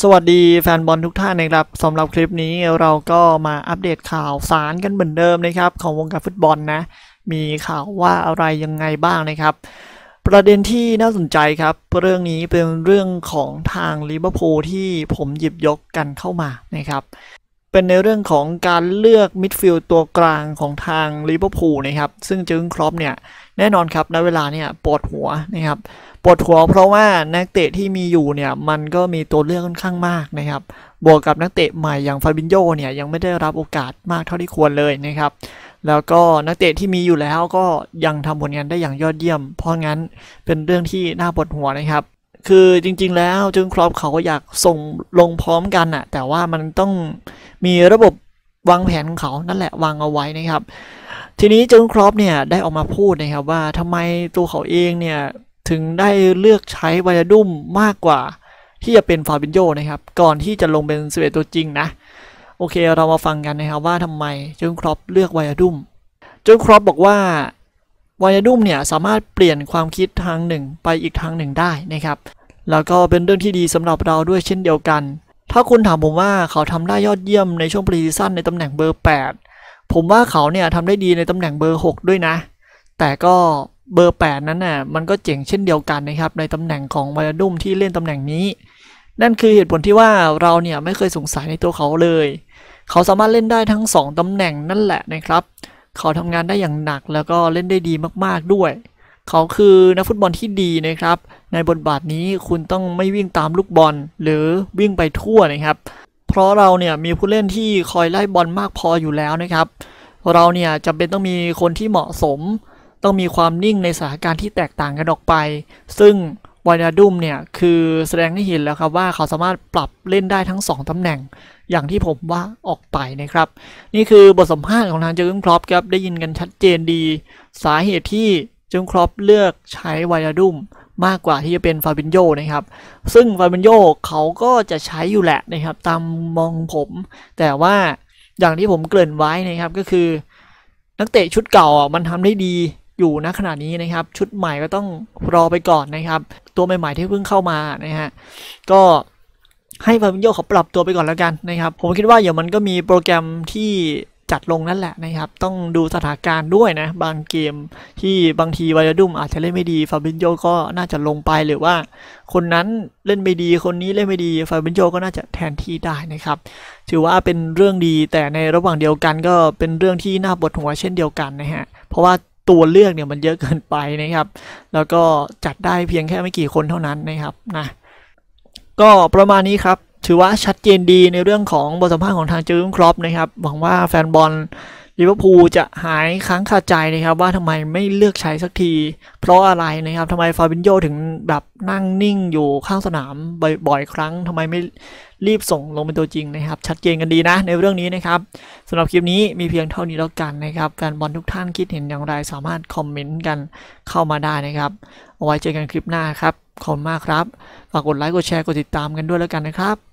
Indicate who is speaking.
Speaker 1: สวัสดีแฟนบอลทุกท่านนะครับสำหรับคลิปนี้เราก็มาอัปเดตข่าวสารกันเหมือนเดิมนะครับ ของวงการฟุตบอลนะมีข่าวว่าอะไรยังไงบ้างนะครับ ประเด็นที่น่าสนใจครับเรื่องนี้เป็นเรื่องของทางลิเวอร์พูลที่ผมหยิบยกกันเข้ามานะครับเป็นในเรื่องของการเลือกมิดฟิลด์ตัวกลางของทางลิเวอร์พูลนะครับ ซึ่งจึงครอปเนี่ยแน่นอนครับในเวลาเนี่ยปวดหัวนะครับปวดหัวเพราะว่านักเตะที่มีอยู่เนี่ย มันก็มีตัวเลือกค่อนข้างมากนะครับ บวกกับนักเตะใหม่อย่างฟาบินโยเนี่ยยังไม่ได้รับโอกาสมากเท่าที่ควรเลยนะครับ แล้วก็นักเตะที่มีอยู่แล้วก็ยังทำผลงานได้อย่างยอดเยี่ยม เพราะงั้นเป็นเรื่องที่น่าปวดหัวนะครับ คือจริงๆแล้วจึงครอบเขาก็อยากส่งลงพร้อมกันอะแต่ว่ามันต้องมีระบบวางแผนของ เขา นั่นแหละวางเอาไว้นะครับ ทีนี้เจิงครอปเนี่ยได้ออกมาพูดนะครับ ว่าทำไมตัวเขาเองเนี่ยถึงได้เลือกใช้วายดุมมากกว่าที่จะเป็นฟาบินโยนะครับก่อนที่จะลงเป็นสเวตตัวจริงนะ โอเคเรามาฟังกันนะครับว่าทำไมเจิงครอปเลือกวายดุมเจิงครอปบอกว่าวายดุมเนี่ยสามารถเปลี่ยนความคิดทางหนึ่งไปอีกทางหนึ่งได้นะครับ แล้วก็เป็นเรื่องที่ดีสำหรับเราด้วยเช่นเดียวกันถ้าคุณถามผมว่าเขาทำได้ยอดเยี่ยมในช่วงปรีซีซั่นในตำแหน่งเบอร์ 8 ผมว่าเขาเนี่ยทำได้ดีในตำแหน่งเบอร์ 6 ด้วยนะ แต่ก็เบอร์ 8 นั้นน่ะมันก็เจ๋งเช่นเดียวกันนะครับในตำแหน่งของวายดุมที่เล่นตำแหน่งนี้ นั่นคือเหตุผลที่ว่าเราเนี่ยไม่เคยสงสัยในตัวเขาเลย เขาสามารถเล่นได้ทั้ง 2 ตำแหน่งนั่นแหละนะครับ เขาทำงานได้อย่างหนักแล้วก็เล่นได้ดีมากๆ ด้วยเขาคือนักฟุตบอลที่ดีนะครับ ในบทบาทนี้คุณต้องไม่วิ่งตามลูกบอล หรือวิ่งไปทั่วนะครับ เพราะเราเนี่ยมีผู้เล่นที่คอยไล่บอลมากพออยู่แล้วนะครับ เราเนี่ยจำเป็นต้องมีคนที่เหมาะสม ต้องมีความนิ่งในสถานการณ์ที่แตกต่างกันออกไป ซึ่งวายนาดุมเนี่ยคือแสดงให้เห็นแล้วครับว่าเขาสามารถปรับเล่นได้ทั้ง2ตำแหน่ง อย่างที่ผมว่าออกไปนะครับ นี่คือบทสัมภาษณ์ของทางเจอร์กงครอปครับ ได้ยินกันชัดเจนดี สาเหตุที่จึงครอปเลือกใช้ไวยาดุมมากกว่าที่จะเป็นฟาบินโยนะครับซึ่งฟาบินโยเขาก็จะใช้อยู่แหละนะครับ ตามมองผม แต่ว่าอย่างที่ผมเกริ่นไว้นะครับก็คือ นักเตะชุดเก่ามันทำได้ดีอยู่ณขณะนี้นะครับ ชุดใหม่ก็ต้องรอไปก่อนนะครับ ตัวใหม่ๆที่เพิ่งเข้ามานะฮะก็ให้ฟาบินโยเขาปรับตัวไปก่อนแล้วกันนะครับ ผมคิดว่าเดี๋ยวมันก็มีโปรแกรมที่จัดลงนั่นแหละนะครับ ต้องดูสถานการณ์ด้วยนะ บางเกมที่บางทีวายดุมอาจจะเล่นไม่ดี ฟาบินโยก็น่าจะลงไปหรือว่า คนนั้นเล่นไม่ดี คนนี้เล่นไม่ดี ฟาบินโยก็น่าจะแทนที่ได้นะครับ ถือว่าเป็นเรื่องดีแต่ในระหว่างเดียวกันก็เป็นเรื่องที่น่าปวดหัวเช่นเดียวกันนะฮะ เพราะว่าตัวเลือกเนี่ยมันเยอะเกินไปนะครับ แล้วก็จัดได้เพียงแค่ไม่กี่คนเท่านั้นนะครับนะ ก็ประมาณนี้ครับถือว่าชัดเจนดีในเรื่องของบทสัมภาษณ์ของทางเจอร์ครอปนะครับหวังว่าแฟนบอลลิเวอร์พูลจะหายค้างคาใจนะครับว่าทำไมไม่เลือกใช้สักที เพราะอะไรนะครับทำไมฟาบินโยถึงแบบนั่งนิ่งอยู่ข้างสนามบ่อยๆครั้ง ทำไมไม่รีบส่งลงเป็นตัวจริงนะครับ ชัดเจนกันดีนะ ในเรื่องนี้นะครับสำหรับคลิปนี้มีเพียงเท่านี้แล้วกันนะครับแฟนบอลทุกท่านคิดเห็นอย่างไร สามารถคอมเมนต์กันเข้ามาได้นะครับเอาไว้เจอกันคลิปหน้าครับขอบคุณมากครับฝากกดไลค์กดแชร์กดติดตามกันด้วยแล้วกันนะครับ